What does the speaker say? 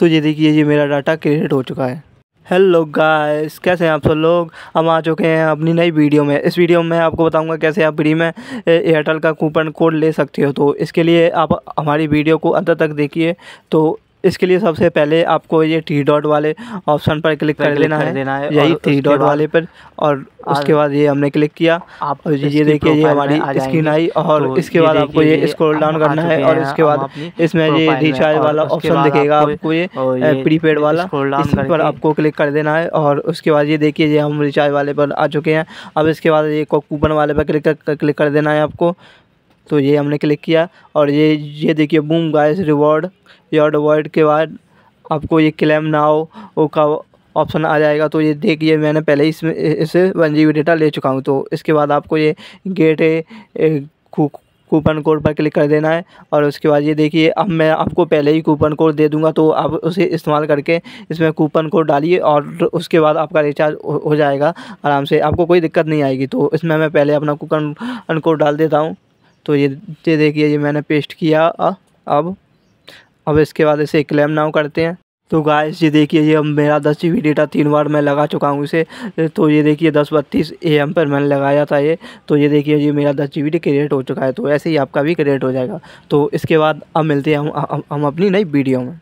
तो ये देखिए ये मेरा डाटा क्रिएट हो चुका है हेलो गाइस कैसे हैं आप सब लोग हम आ चुके हैं अपनी नई वीडियो में इस वीडियो में आपको बताऊंगा कैसे आप फ्री में एयरटेल का कूपन कोड ले सकते हो तो इसके लिए आप हमारी वीडियो को अंत तक देखिए तो इसके लिए सबसे पहले आपको ये थ्री डॉट वाले ऑप्शन पर क्लिक कर लेना है देना है यही थ्री डॉट वाले पर और उसके बाद ये हमने क्लिक किया आप तो ये देखिए ये हमारी स्क्रीन आई और इसके बाद आपको ये स्क्रॉल डाउन करना है और इसके बाद इसमें ये रिचार्ज वाला ऑप्शन दिखेगा आपको ये प्रीपेड वाला इस पर आपको क्लिक कर देना है और उसके बाद ये देखिए ये हम रिचार्ज वाले पर आ चुके हैं अब इसके बाद ये कूपन वाले पर क्लिक क्लिक कर देना है आपको तो ये हमने क्लिक किया और ये ये देखिए boom guys reward reward award के बाद आपको ये क्लेम नाव का ऑप्शन आ जाएगा तो ये देखिए मैंने पहले ही इसमें इसे वन जी डेटा ले चुका हूँ तो इसके बाद आपको ये गेट कूपन कोड पर क्लिक कर देना है और उसके बाद ये देखिए अब मैं आपको पहले ही कूपन कोड दे दूंगा तो आप उसे इस्तेमाल करके इसमें कूपन कोड डालिए और उसके बाद आपका रिचार्ज हो जाएगा आराम से आपको कोई दिक्कत नहीं आएगी तो इसमें मैं पहले अपना कूपन कोड डाल देता हूँ तो ये ये देखिए ये मैंने पेस्ट किया अब अब इसके बाद इसे क्लेम नाउ करते हैं तो गाइस ये देखिए ये अब मेरा दस जी बी डेटा तीन बार मैं लगा चुका हूँ इसे तो ये देखिए दस बत्तीस ए एम पर मैंने लगाया था ये तो ये देखिए ये मेरा दस जी बी क्रिएट हो चुका है तो ऐसे ही आपका भी क्रिएट हो जाएगा तो इसके बाद अब मिलते हैं हम हम अपनी नई वीडियो में